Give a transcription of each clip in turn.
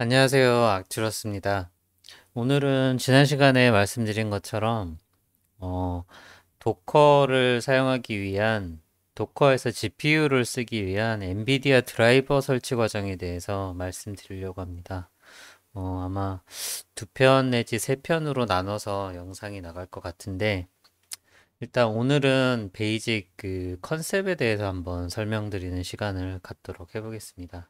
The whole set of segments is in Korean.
안녕하세요. 악츄러스입니다. 오늘은 지난 시간에 말씀드린 것처럼 어, 도커를 사용하기 위한 도커에서 GPU를 쓰기 위한 엔비디아 드라이버 설치 과정에 대해서 말씀드리려고 합니다. 어, 아마 두 편 내지 세 편으로 나눠서 영상이 나갈 것 같은데 일단 오늘은 베이직 그 컨셉에 대해서 한번 설명드리는 시간을 갖도록 해보겠습니다.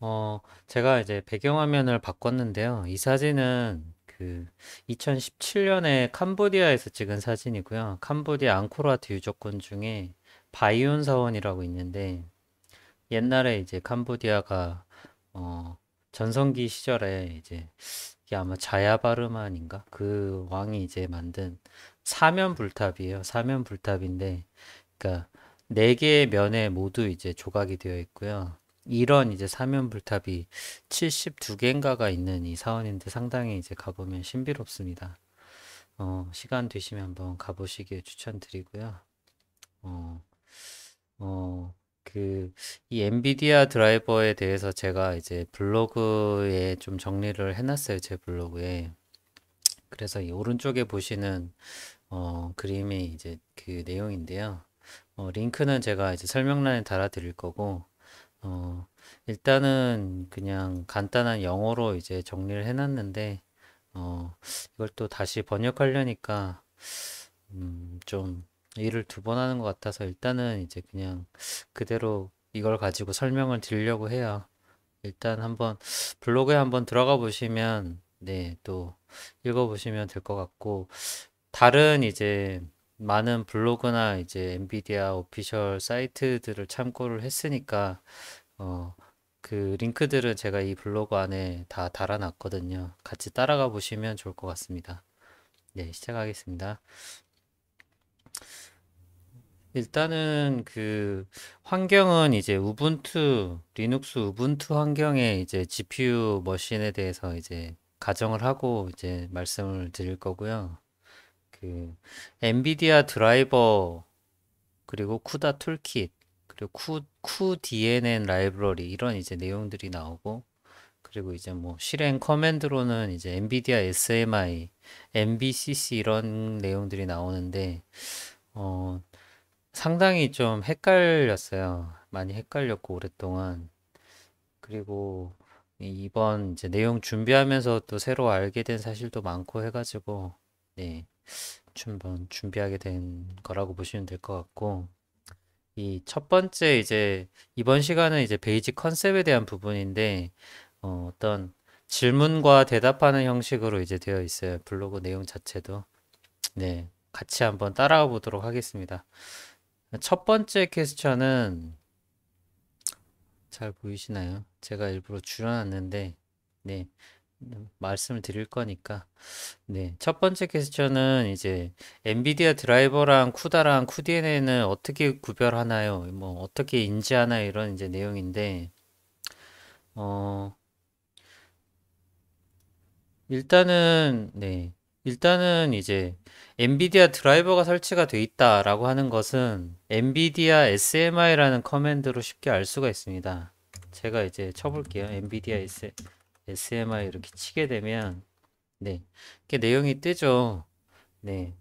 어, 제가 이제 배경화면을 바꿨는데요. 이 사진은 그 2017년에 캄보디아에서 찍은 사진이고요. 캄보디아 앙코르와트 유적군 중에 바이온 사원이라고 있는데 옛날에 이제 캄보디아가 어, 전성기 시절에 이제 이게 아마 자야바르만인가 그 왕이 이제 만든 사면 불탑이에요. 사면 불탑인데 그러니까 네 개의 면에 모두 이제 조각이 되어 있고요. 이런 이제 사면불탑이 72개인가가 있는 이 사원인데 상당히 이제 가보면 신비롭습니다. 어, 시간 되시면 한번 가보시길 추천드리고요. 어, 어, 그, 이 엔비디아 드라이버에 대해서 제가 이제 블로그에 좀 정리를 해놨어요. 제 블로그에. 그래서 이 오른쪽에 보시는 어, 그림이 이제 그 내용인데요. 어, 링크는 제가 이제 설명란에 달아드릴 거고, 어, 일단은 그냥 간단한 영어로 이제 정리를 해놨는데, 어, 이걸 또 다시 번역하려니까, 음, 좀 일을 두 번 하는 것 같아서 일단은 이제 그냥 그대로 이걸 가지고 설명을 드리려고 해요. 일단 한번 블로그에 한번 들어가 보시면, 네, 또 읽어보시면 될 것 같고, 다른 이제 많은 블로그나 이제 엔비디아 오피셜 사이트들을 참고를 했으니까 어, 그 링크들은 제가 이 블로그 안에 다 달아놨거든요. 같이 따라가 보시면 좋을 것 같습니다. 네, 시작하겠습니다. 일단은 그 환경은 이제 우분투 리눅스 우분투 환경에 이제 GPU 머신에 대해서 이제 가정을 하고 이제 말씀을 드릴 거고요. 그 엔비디아 드라이버 그리고 쿠다 툴킷 그리고 쿠, 쿠 DNN 라이브러리 이런 이제 내용들이 나오고 그리고 이제 뭐 실행 커맨드로는 이제 엔비디아 SMI, MBCC 이런 내용들이 나오는데 어 상당히 좀 헷갈렸어요. 많이 헷갈렸고 오랫동안 그리고 이번 이제 내용 준비하면서 또 새로 알게 된 사실도 많고 해가지고 네 한번 준비하게 된 거라고 보시면 될 것 같고 이 첫 번째 이제 이번 시간은 이제 베이직 컨셉에 대한 부분인데 어, 어떤 질문과 대답하는 형식으로 이제 되어 있어요. 블로그 내용 자체도. 네. 같이 한번 따라가 보도록 하겠습니다. 첫 번째 퀘스천은 잘 보이시나요? 제가 일부러 줄여놨는데, 네. 음, 말씀을 드릴 거니까. 네. 첫 번째 퀘스천은 이제 엔비디아 드라이버랑 쿠다랑 쿠디엔에는 어떻게 구별하나요? 뭐 어떻게 인지하나 이런 이제 내용인데 어 일단은 네. 일단은 이제 엔비디아 드라이버가 설치가 돼 있다라고 하는 것은 엔비디아 SMI라는 커맨드로 쉽게 알 수가 있습니다. 제가 이제 쳐볼게요. 엔비디아 SMI SMI 이렇게 치게 되면 네 이렇게 내용이 뜨죠. 네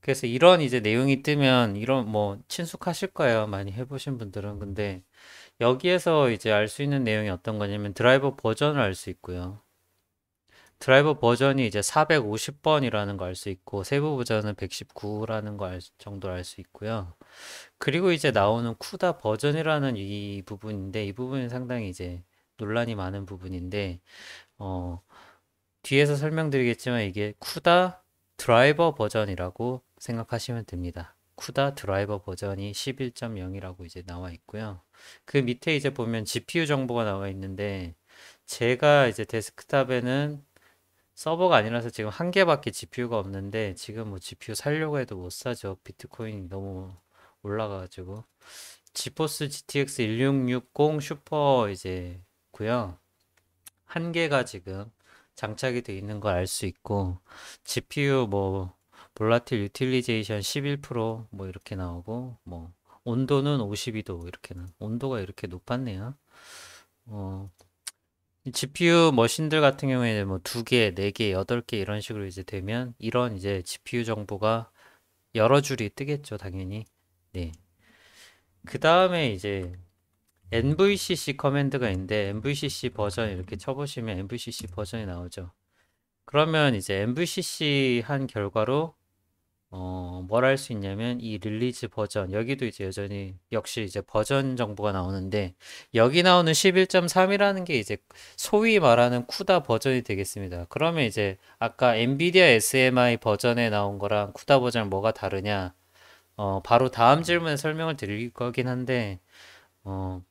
그래서 이런 이제 내용이 뜨면 이런 뭐 친숙하실 거예요. 많이 해보신 분들은 근데 여기에서 이제 알 수 있는 내용이 어떤 거냐면 드라이버 버전을 알 수 있고요. 드라이버 버전이 이제 450번이라는 걸 알 수 있고 세부 버전은 119라는 걸 정도 알 수 있고요. 그리고 이제 나오는 쿠다 버전이라는 이 부분인데 이 부분이 상당히 이제 논란이 많은 부분인데 어, 뒤에서 설명드리겠지만 이게 쿠다 드라이버 버전이라고 생각하시면 됩니다. 쿠다 드라이버 버전이 11.0이라고 이제 나와 있고요. 그 밑에 이제 보면 GPU 정보가 나와 있는데 제가 이제 데스크탑에는 서버가 아니라서 지금 한 개밖에 GPU가 없는데 지금 뭐 GPU 살려고 해도 못 사죠. 비트코인이 너무 올라가가지고 지포스 GTX 1660 슈퍼 이제 있고요. 한 개가 지금 장착이 되어 있는 걸 알 수 있고 GPU 뭐 볼라틸 유틸리제이션 11%뭐 이렇게 나오고 뭐 온도는 52도 이렇게 는 온도가 이렇게 높았네요. 어 GPU 머신들 같은 경우에 는뭐 두 개, 네 개, 여덟 개 이런 식으로 이제 되면 이런 이제 GPU 정보가 여러 줄이 뜨겠죠, 당연히. 네. 그 다음에 이제 nvcc 커맨드가 있는데 nvcc 버전 이렇게 쳐보시면 nvcc 버전이 나오죠. 그러면 이제 nvcc 한 결과로 어, 뭘 할 수 있냐면 이 릴리즈 버전 여기도 이제 여전히 역시 이제 버전 정보가 나오는데 여기 나오는 11.3이라는 게 이제 소위 말하는 쿠다 버전이 되겠습니다. 그러면 이제 아까 엔비디아 SMI 버전에 나온 거랑 쿠다 버전 뭐가 다르냐? 어, 바로 다음 질문에 설명을 드릴 거긴 한데 어,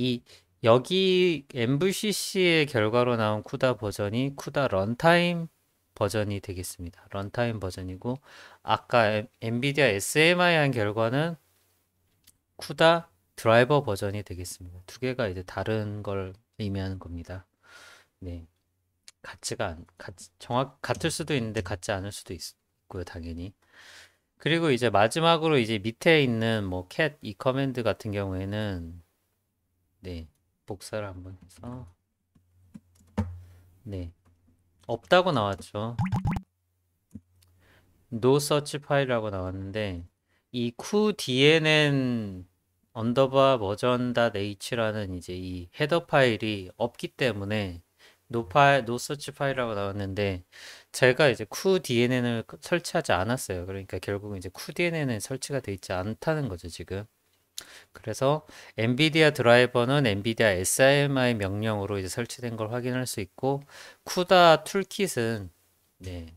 이 여기 MVCC의 결과로 나온 쿠다 버전이 쿠다 런타임 버전이 되겠습니다. 런타임 버전이고 아까 엔비디아 SMI 한 결과는 쿠다 드라이버 버전이 되겠습니다. 두 개가 이제 다른 걸 의미하는 겁니다. 네. 같지가 않, 같, 정확, 같을 수도 있는데 같지 않을 수도 있고요, 당연히. 그리고 이제 마지막으로 이제 밑에 있는 뭐 cat 이 커맨드 같은 경우에는 네 복사를 한번 해서 네 없다고 나왔죠 no such 파일이라고 나왔는데 이 qdnn 언더바 버전 h라는 이제 이 헤더 파일이 없기 때문에 노파일 노서치 파일이라고 나왔는데 제가 이제 qdnn을 설치하지 않았어요 그러니까 결국 이제 qdnn은 설치가 되어 있지 않다는 거죠 지금 그래서 엔비디아 드라이버는 엔비디아 SIMI 명령으로 이제 설치된 걸 확인할 수 있고 쿠다 툴킷은 네.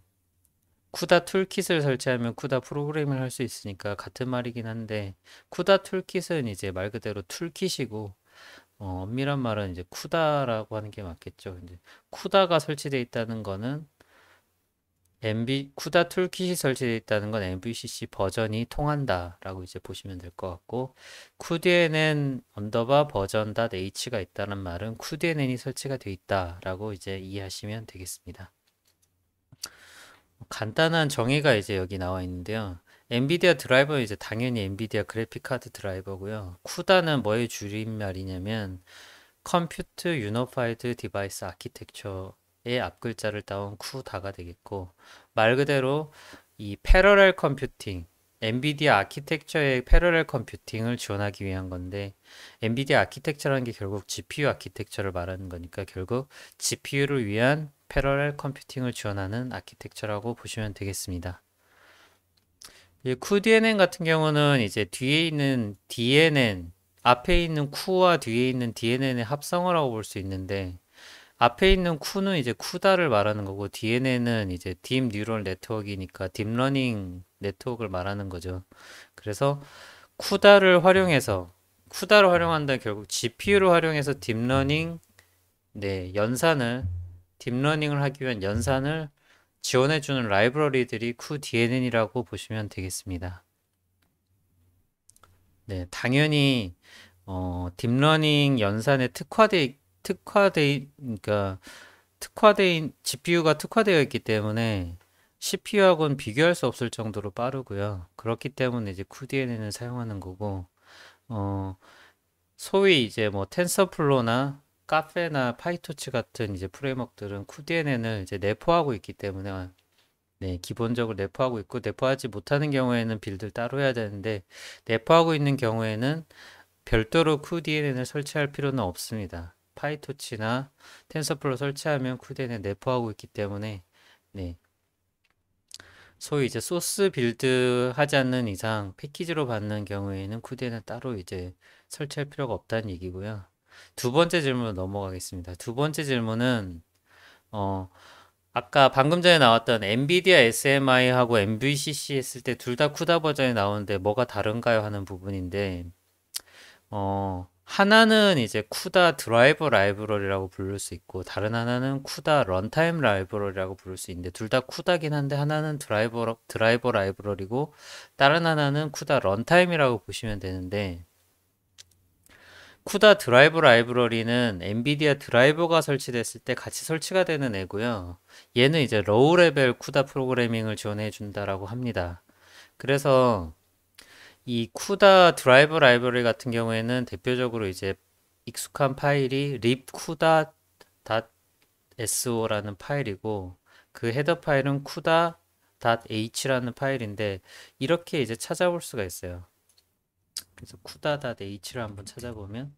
쿠다 툴킷을 설치하면 쿠다 프로그램을 할 수 있으니까 같은 말이긴 한데 쿠다 툴킷은 이제 말 그대로 툴킷이고 어, 엄밀한 말은 이제 쿠다라고 하는 게 맞겠죠. 이제 쿠다가 설치되어 있다는 거는 MB 쿠다 툴킷이 설치되어 있다는 건 MVCC 버전이 통한다라고 이제 보시면 될 것 같고 쿠디에는 언더바 버전 닷 H가 있다는 말은 쿠디에는이 설치가 되어 있다라고 이제 이해하시면 되겠습니다. 간단한 정의가 이제 여기 나와 있는데요. 엔비디아 드라이버는 이제 당연히 엔비디아 그래픽 카드 드라이버고요. 쿠다는 뭐의 줄임말이냐면 컴퓨트 유니파이드 디바이스 아키텍처 앞글자를 따온 쿠다가 되겠고 말 그대로 이 패러럴 컴퓨팅 엔비디아 아키텍처의 패러럴 컴퓨팅을 지원하기 위한 건데 엔비디아 아키텍처라는 게 결국 GPU 아키텍처를 말하는 거니까 결국 GPU를 위한 패러럴 컴퓨팅을 지원하는 아키텍처라고 보시면 되겠습니다. 쿠DNN 같은 경우는 이제 뒤에 있는 DNN 앞에 있는 쿠와 뒤에 있는 DNN의 합성어라고 볼 수 있는데 앞에 있는 쿠는 이제 쿠다를 말하는 거고 d n a 은 이제 딥 뉴럴 네트워크이니까 딥러닝 네트워크를 말하는 거죠. 그래서 쿠다를 활용해서 쿠다를 활용한다 결국 GPU를 활용해서 딥러닝 네 연산을 딥러닝을 하기 위한 연산을 지원해주는 라이브러리들이 쿠 u d n n 이라고 보시면 되겠습니다. 네, 당연히 어, 딥러닝 연산에 특화되 어 특화돼 그러니까 특화된 GPU가 특화되어 있기 때문에 CPU하고는 비교할 수 없을 정도로 빠르고요. 그렇기 때문에 이제 cuDNN을 사용하는 거고 어 소위 이제 뭐 텐서플로나 카페나 파이토치 같은 이제 프레임워크들은 cuDNN을 이제 내포하고 있기 때문에 네, 기본적으로 내포하고 있고 내포하지 못하는 경우에는 빌드를 따로 해야 되는데 내포하고 있는 경우에는 별도로 cuDNN을 설치할 필요는 없습니다. 파이토치나 텐서플로 설치하면 쿨덴에 내포하고 있기 때문에 네. 소위 이제 소스 빌드 하지 않는 이상 패키지로 받는 경우에는 쿠덴는 따로 이제 설치할 필요가 없다는 얘기고요. 두 번째 질문 넘어가겠습니다. 두 번째 질문은 어 아까 방금 전에 나왔던 엔비디아 SMI하고 MVCC 했을 때 둘 다 쿠다 버전이 나오는데 뭐가 다른가요 하는 부분인데 어 하나는 이제 쿠다 드라이버 라이브러리라고 부를 수 있고 다른 하나는 쿠다 런타임 라이브러리라고 부를 수 있는데 둘다 쿠다긴 한데 하나는 드라이버 드라이버 라이브러리고 다른 하나는 쿠다 런타임이라고 보시면 되는데 쿠다 드라이버 라이브러리는 엔비디아 드라이버가 설치됐을 때 같이 설치가 되는 애고요. 얘는 이제 로우 레벨 쿠다 프로그래밍을 지원해 준다라고 합니다. 그래서 이 쿠다 드라이브 라이브러리 같은 경우에는 대표적으로 이제 익숙한 파일이 libcuda.so라는 파일이고 그 헤더 파일은 cuda.h라는 파일인데 이렇게 이제 찾아볼 수가 있어요. 그래서 cuda.h를 한번 찾아보면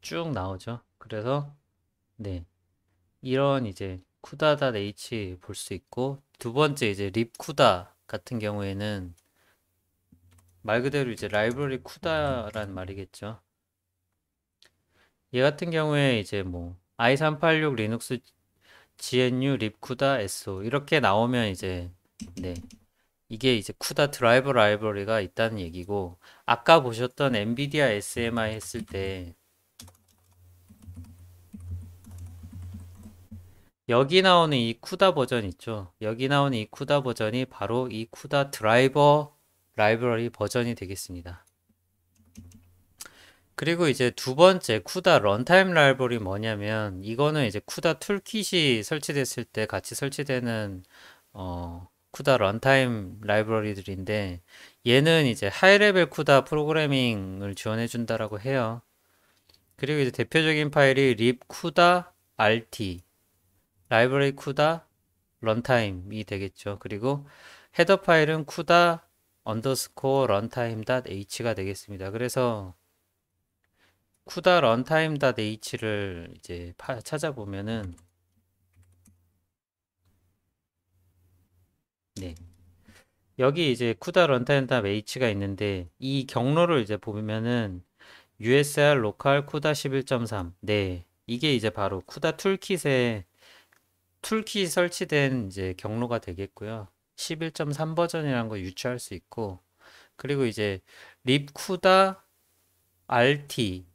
쭉 나오죠. 그래서 네 이런 이제 c u d a h 볼 수 있고 두 번째 이제 립 쿠다 같은 경우에는 말 그대로 이제 라이브러리 쿠다라는 말이겠죠. 얘 같은 경우에 이제 뭐 i386 리눅스 GNU 립 쿠다 SO 이렇게 나오면 이제 네 이게 이제 쿠다 드라이버 라이브러리가 있다는 얘기고 아까 보셨던 엔비디아 SMI 했을 때 여기 나오는 이 쿠다 버전 있죠. 여기 나오는 이 쿠다 버전이 바로 이 쿠다 드라이버 라이브러리 버전이 되겠습니다. 그리고 이제 두 번째 쿠다 런타임 라이브러리 뭐냐면 이거는 이제 쿠다 툴킷이 설치됐을 때 같이 설치되는 어 쿠다 런타임 라이브러리들인데 얘는 이제 하이레벨 쿠다 프로그래밍을 지원해 준다라고 해요. 그리고 이제 대표적인 파일이 립 i b c u d a rt 라이브러리 쿠다 런타임이 되겠죠. 그리고 헤더 파일은 쿠다 언더스코어 r u n t h 가 되겠습니다. 그래서 쿠다 런타임 t h 를 이제 찾아보면은 네. 여기 이제 쿠다 런타임 t h 가 있는데 이 경로를 이제 보면은 usr local 쿠다 11.3 네. 이게 이제 바로 쿠다 툴킷의 툴키 설치된 이제 경로가 되겠고요. 11.3 버전이라는 거 유추할 수 있고 그리고 이제 립쿠다 RT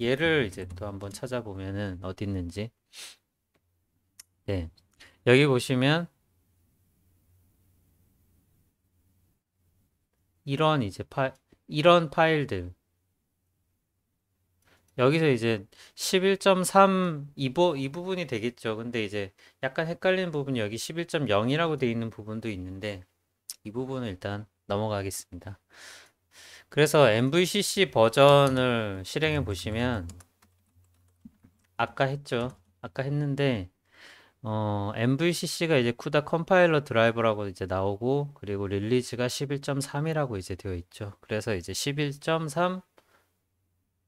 얘를 이제 또 한번 찾아보면은 어디 있는지 네 여기 보시면 이런 이제 파 이런 파일들 여기서 이제 11.3 이, 부, 이 부분이 되겠죠. 근데 이제 약간 헷갈리는 부분이 여기 11.0이라고 돼 있는 부분도 있는데 이 부분을 일단 넘어가겠습니다. 그래서 MVCC 버전을 실행해 보시면 아까 했죠. 아까 했는데 어, MVCC가 이제 CUDA 컴파일러 드라이버라고 이제 나오고 그리고 릴리즈가 11.3이라고 이제 되어 있죠. 그래서 이제 11.3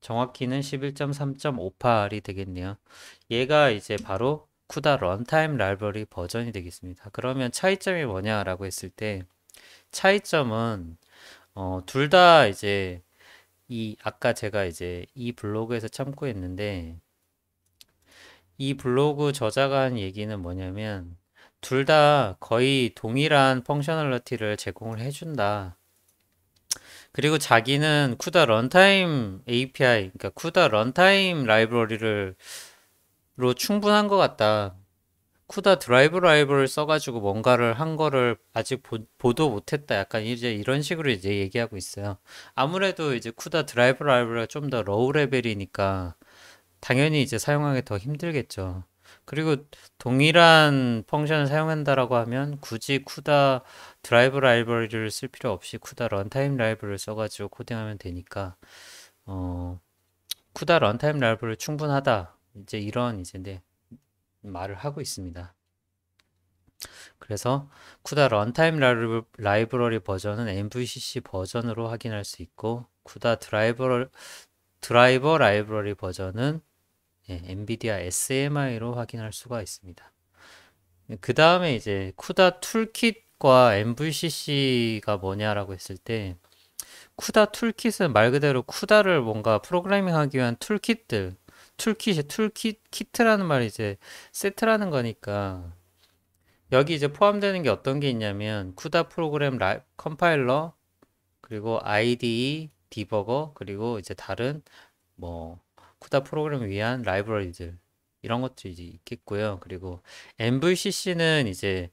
정확히는 11.3.58이 되겠네요. 얘가 이제 바로 쿠다 런타임 라이벌리 버전이 되겠습니다. 그러면 차이점이 뭐냐라고 했을 때 차이점은 어, 둘 다 이제 이 아까 제가 이제 이 블로그에서 참고했는데 이 블로그 저자가 한 얘기는 뭐냐면 둘 다 거의 동일한 펑셔널리티를 제공을 해준다. 그리고 자기는 쿠다 런타임 API, 그러니까 쿠다 런타임 라이브러리를 로 충분한 것 같다. 쿠다 드라이브 라이브를 써가지고 뭔가를 한 거를 아직 보, 도 못했다. 약간 이제 이런 식으로 이제 얘기하고 있어요. 아무래도 이제 쿠다 드라이브 라이브가 좀더 로우 레벨이니까 당연히 이제 사용하기 더 힘들겠죠. 그리고 동일한 펑션을 사용한다라고 하면 굳이 쿠다 드라이브 라이브러리를 쓸 필요 없이 쿠다 런타임 라이브를 써가지고 코딩하면 되니까 어, 쿠다 런타임 라이브를 충분하다 이제 이런 이제 네, 말을 하고 있습니다. 그래서 쿠다 런타임 라이브, 라이브러리 버전은 MVCC 버전으로 확인할 수 있고 쿠다 드라이버 드라이버 라이브러리 버전은 예, 엔비디아 SMI로 확인할 수가 있습니다. 그 다음에 이제 쿠다 툴킷 툴킷과 MVCC가 뭐냐라고 했을 때 쿠다 툴킷은 말 그대로 쿠다를 뭔가 프로그래밍하기 위한 툴킷들 툴킷이 툴킷 키트라는 말이 이제 세트라는 거니까 여기 이제 포함되는 게 어떤 게 있냐면 쿠다 프로그램 라이, 컴파일러 그리고 IDE 디버거 그리고 이제 다른 뭐 쿠다 프로그램을 위한 라이브러리들 이런 것들이 이제 있겠고요. 그리고 MVCC는 이제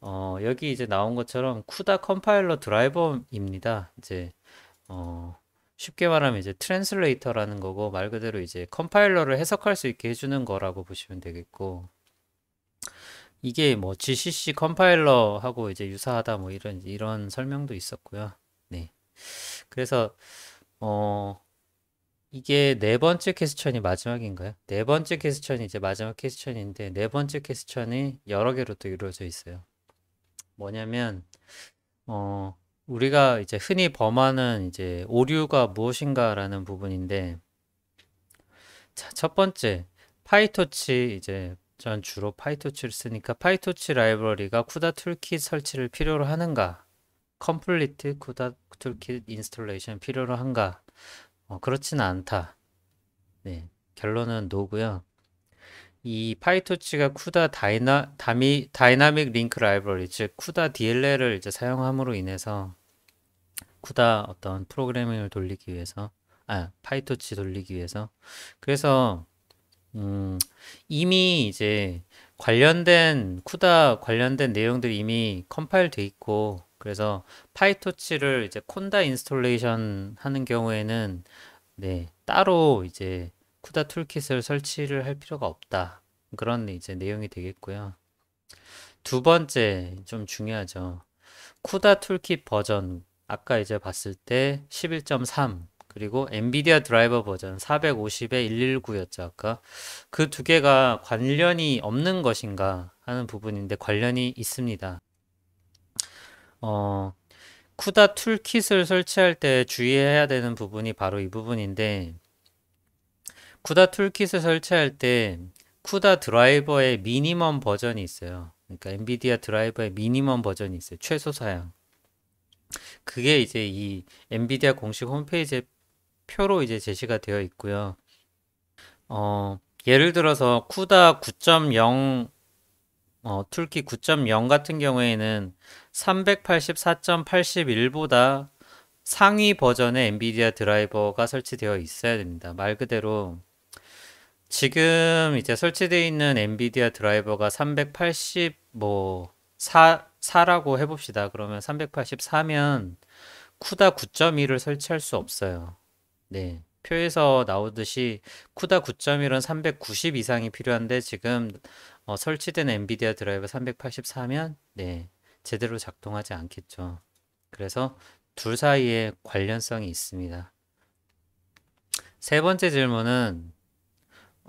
어, 여기 이제 나온 것처럼 쿠다 컴파일러 드라이버입니다. 이제 어, 쉽게 말하면 이제 트랜슬레이터라는 거고 말 그대로 이제 컴파일러를 해석할 수 있게 해주는 거라고 보시면 되겠고 이게 뭐 GCC 컴파일러하고 이제 유사하다 뭐 이런 이런 설명도 있었고요. 네. 그래서 어 이게 네 번째 캐스천이 마지막인가요? 네 번째 캐스천이 이제 마지막 캐스천인데 네 번째 캐스천이 여러 개로 또 이루어져 있어요. 뭐냐면 어 우리가 이제 흔히 범하는 이제 오류가 무엇인가라는 부분인데 자, 첫 번째 파이토치 이제 전 주로 파이토치를 쓰니까 파이토치 라이브러리가 쿠다 툴킷 설치를 필요로 하는가 컴플리트 쿠다 툴킷 인스톨레이션 필요로 한가 어, 그렇진 않다 네 결론은 노고요 이 파이토치가 쿠다 다이나 다미 다이나믹 링크 라이브러리 즉 쿠다 DLL을 이제 사용함으로 인해서 쿠다 어떤 프로그래밍을 돌리기 위해서 아 파이토치 돌리기 위해서 그래서 음 이미 이제 관련된 쿠다 관련된 내용들이 이미 컴파일 돼 있고 그래서 파이토치를 이제 콘다 인스톨레이션 하는 경우에는 네 따로 이제 쿠다 툴킷을 설치를 할 필요가 없다. 그런 이제 내용이 되겠고요. 두 번째 좀 중요하죠. 쿠다 툴킷 버전 아까 이제 봤을 때 11.3 그리고 엔비디아 드라이버 버전 450에 119였죠 아까 그 두 개가 관련이 없는 것인가 하는 부분인데 관련이 있습니다. 어 쿠다 툴킷을 설치할 때 주의해야 되는 부분이 바로 이 부분인데 쿠다 툴킷을 설치할 때 쿠다 드라이버의 미니멈 버전이 있어요. 그러니까 엔비디아 드라이버의 미니멈 버전이 있어요. 최소 사양. 그게 이제 이 엔비디아 공식 홈페이지에 표로 이제 제시가 되어 있고요. 어, 예를 들어서 쿠다 9.0 어, 툴키 9.0 같은 경우에는 384.81보다 상위 버전의 엔비디아 드라이버가 설치되어 있어야 됩니다. 말 그대로 지금 이제 설치되어 있는 엔비디아 드라이버가 380뭐 4, 4라고 해봅시다. 그러면 384면 쿠다 9.1을 설치할 수 없어요. 네. 표에서 나오듯이 쿠다 9.1은 390 이상이 필요한데 지금 어, 설치된 엔비디아 드라이버 384면 네. 제대로 작동하지 않겠죠. 그래서 둘 사이에 관련성이 있습니다. 세 번째 질문은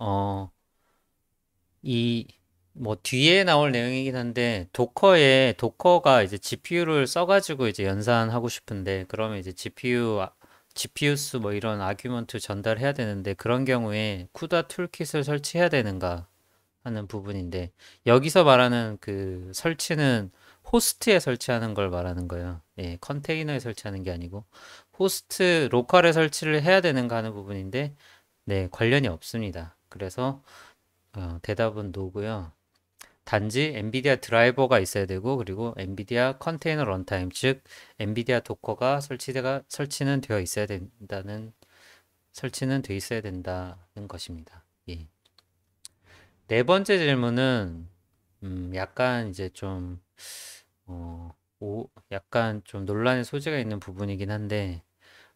어, 이, 뭐, 뒤에 나올 내용이긴 한데, 도커에, 도커가 이제 GPU를 써가지고 이제 연산하고 싶은데, 그러면 이제 GPU, GPU 수뭐 이런 아규먼트 전달해야 되는데, 그런 경우에 쿠다 툴킷을 설치해야 되는가 하는 부분인데, 여기서 말하는 그 설치는 호스트에 설치하는 걸 말하는 거예요. 예, 컨테이너에 설치하는 게 아니고, 호스트 로컬에 설치를 해야 되는가 하는 부분인데, 네, 관련이 없습니다. 그래서 어, 대답은 노고요. 단지 엔비디아 드라이버가 있어야 되고 그리고 엔비디아 컨테이너 런타임 즉 엔비디아 도커가 설치가 설치는 되어 있어야 된다는 설치는 되어 있어야 된다는 것입니다. 예. 네 번째 질문은 음, 약간 이제 좀 어, 오, 약간 좀 논란의 소지가 있는 부분이긴 한데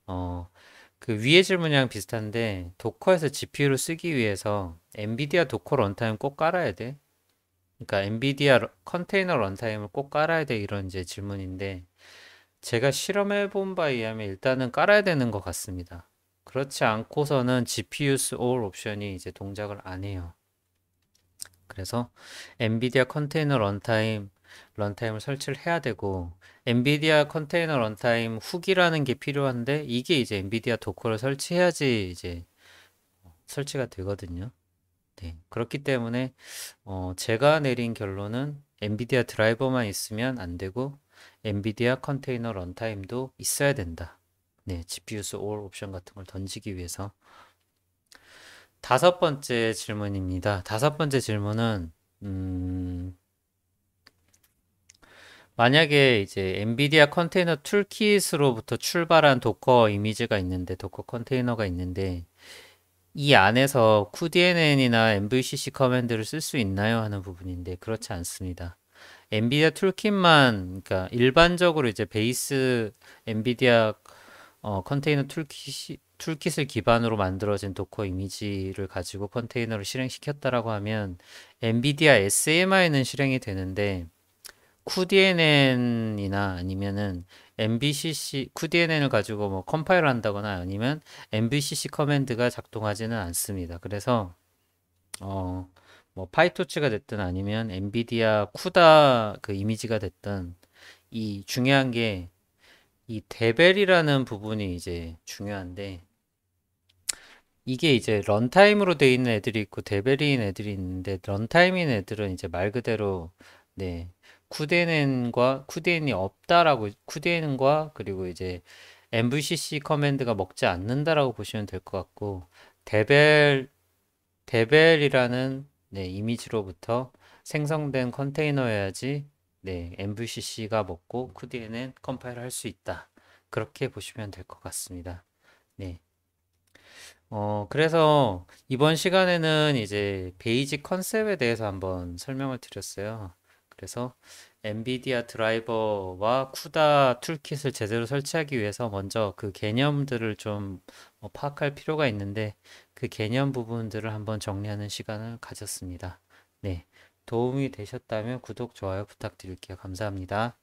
어, 그 위의 질문이랑 비슷한데 도커에서 GPU를 쓰기 위해서 엔비디아 도커 런타임 꼭 깔아야 돼? 그러니까 엔비디아 컨테이너 런타임을 꼭 깔아야 돼 이런 이제 질문인데 제가 실험해 본 바에 의하면 일단은 깔아야 되는 것 같습니다. 그렇지 않고서는 GPU all 옵션이 이제 동작을 안 해요. 그래서 엔비디아 컨테이너 런타임 런타임을 설치를 해야 되고 엔비디아 컨테이너 런타임 후기라는 게 필요한데 이게 이제 엔비디아 도커를 설치해야지 이제 설치가 되거든요. 네. 그렇기 때문에 어 제가 내린 결론은 엔비디아 드라이버만 있으면 안 되고 엔비디아 컨테이너 런타임도 있어야 된다. 네, GPU스 올 옵션 같은 걸 던지기 위해서 다섯 번째 질문입니다. 다섯 번째 질문은 음, 만약에 이제 엔비디아 컨테이너 툴킷으로부터 출발한 도커 이미지가 있는데 도커 컨테이너가 있는데 이 안에서 q 디 n 엔이나 MVCC 커맨드를 쓸 수 있나요 하는 부분인데 그렇지 않습니다. 엔비디아 툴킷만 그러니까 일반적으로 이제 베이스 엔비디아 어, 컨테이너 툴킷 툴킷을 기반으로 만들어진 도커 이미지를 가지고 컨테이너를 실행시켰다라고 하면 엔비디아 SMI는 실행이 되는데 쿠디엔엔이나 아니면은 MBCC 쿠디엔엔을 가지고 뭐 컴파일을 한다거나 아니면 MBCC 커맨드가 작동하지는 않습니다. 그래서 어 뭐 파이토치가 됐든 아니면 엔비디아 쿠다 그 이미지가 됐든 이 중요한 게 이 데벨이라는 부분이 이제 중요한데 이게 이제 런타임으로 돼 있는 애들이 있고 데벨인 애들이 있는데 런타임인 애들은 이제 말 그대로 네 쿠데넨과 쿠데넨이 없다라고 쿠데넨과 그리고 이제 MVCC 커맨드가 먹지 않는다라고 보시면 될 것 같고 데벨 데벨이라는 네, 이미지로부터 생성된 컨테이너여야지 네, MVCC가 먹고 쿠데넨는 컴파일 할수 있다. 그렇게 보시면 될 것 같습니다. 네. 어, 그래서 이번 시간에는 이제 베이직 컨셉에 대해서 한번 설명을 드렸어요. 그래서 엔비디아 드라이버와 쿠다 툴킷을 제대로 설치하기 위해서 먼저 그 개념들을 좀 뭐 파악할 필요가 있는데 그 개념 부분들을 한번 정리하는 시간을 가졌습니다. 네. 도움이 되셨다면 구독, 좋아요 부탁드릴게요. 감사합니다.